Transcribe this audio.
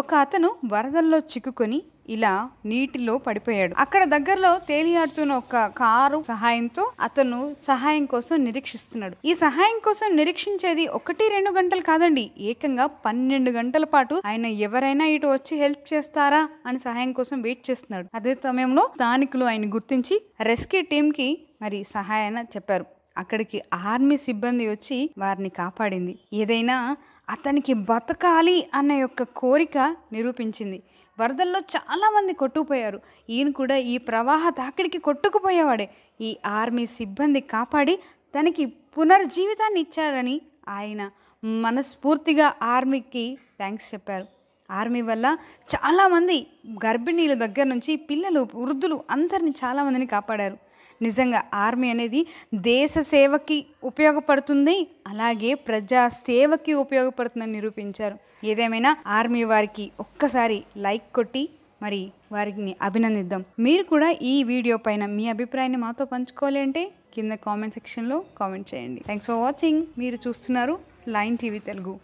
ఒక అతను వరదల్లో చిక్కుకొని ఇలా నీటిలో పడిపోయాడు అక్కడ దగ్గరలో తేలియాడుతున్న ఒక కారు సహాయంతో అతను సహాయం కోసం నిరీక్షిస్తున్నాడు ఈ సహాయం కోసం నిరీక్షించేది ఒకటి రెండు గంటలు కాదండి ఏకంగా పన్నెండు గంటల పాటు ఆయన ఎవరైనా ఇటు వచ్చి హెల్ప్ చేస్తారా అని సహాయం కోసం వెయిట్ చేస్తున్నాడు అదే సమయంలో స్థానికులు ఆయన గుర్తించి రెస్క్యూ టీంకి మరి సహాయాన్ని చెప్పారు అక్కడికి ఆర్మీ సిబ్బంది వచ్చి వారిని కాపాడింది ఏదైనా అతనికి బతకాలి అన్న యొక్క కోరిక నిరూపించింది వరదల్లో చాలామంది కొట్టుకుపోయారు ఈయన కూడా ఈ ప్రవాహ తాకిడికి కొట్టుకుపోయేవాడే ఈ ఆర్మీ సిబ్బంది కాపాడి తనకి పునర్జీవితాన్ని ఇచ్చారని ఆయన మనస్ఫూర్తిగా ఆర్మీకి థ్యాంక్స్ చెప్పారు ఆర్మీ వల్ల చాలామంది గర్భిణీల దగ్గర నుంచి పిల్లలు వృద్ధులు అందరిని చాలామందిని కాపాడారు నిజంగా ఆర్మీ అనేది దేశ సేవకి ఉపయోగపడుతుంది అలాగే ప్రజా సేవకి ఉపయోగపడుతుందని నిరూపించారు ఏదేమైనా ఆర్మీ వారికి ఒక్కసారి లైక్ కొట్టి మరి వారిని అభినందిద్దాం మీరు కూడా ఈ వీడియో పైన మీ అభిప్రాయాన్ని మాతో పంచుకోవాలి అంటే కింద కామెంట్ సెక్షన్లో కామెంట్ చేయండి థ్యాంక్స్ ఫర్ వాచింగ్ మీరు చూస్తున్నారు లైన్ టీవీ తెలుగు